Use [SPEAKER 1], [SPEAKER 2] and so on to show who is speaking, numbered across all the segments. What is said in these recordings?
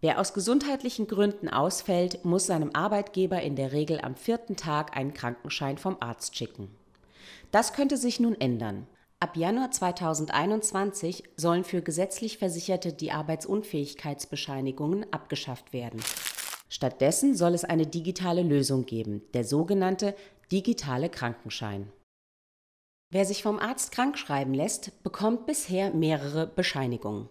[SPEAKER 1] Wer aus gesundheitlichen Gründen ausfällt, muss seinem Arbeitgeber in der Regel am vierten Tag einen Krankenschein vom Arzt schicken. Das könnte sich nun ändern. Ab Januar 2021 sollen für gesetzlich Versicherte die Arbeitsunfähigkeitsbescheinigungen abgeschafft werden. Stattdessen soll es eine digitale Lösung geben, der sogenannte digitale Krankenschein. Wer sich vom Arzt krankschreiben lässt, bekommt bisher mehrere Bescheinigungen.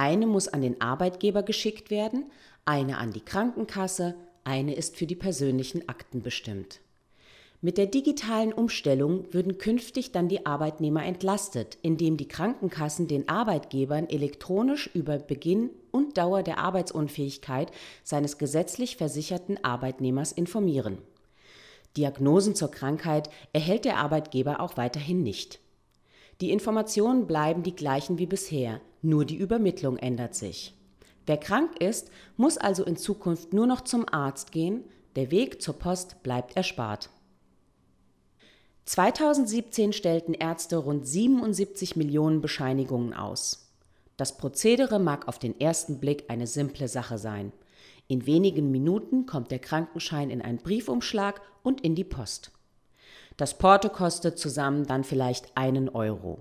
[SPEAKER 1] Eine muss an den Arbeitgeber geschickt werden, eine an die Krankenkasse, eine ist für die persönlichen Akten bestimmt. Mit der digitalen Umstellung würden künftig dann die Arbeitnehmer entlastet, indem die Krankenkassen den Arbeitgebern elektronisch über Beginn und Dauer der Arbeitsunfähigkeit seines gesetzlich versicherten Arbeitnehmers informieren. Diagnosen zur Krankheit erhält der Arbeitgeber auch weiterhin nicht. Die Informationen bleiben die gleichen wie bisher, nur die Übermittlung ändert sich. Wer krank ist, muss also in Zukunft nur noch zum Arzt gehen, der Weg zur Post bleibt erspart. 2017 stellten Ärzte rund 77 Millionen Bescheinigungen aus. Das Prozedere mag auf den ersten Blick eine simple Sache sein. In wenigen Minuten kommt der Krankenschein in einen Briefumschlag und in die Post. Das Porto kostet zusammen dann vielleicht einen Euro.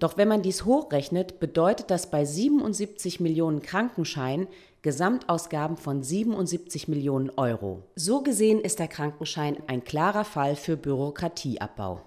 [SPEAKER 1] Doch wenn man dies hochrechnet, bedeutet das bei 77 Millionen Krankenschein Gesamtausgaben von 77 Millionen Euro. So gesehen ist der Krankenschein ein klarer Fall für Bürokratieabbau.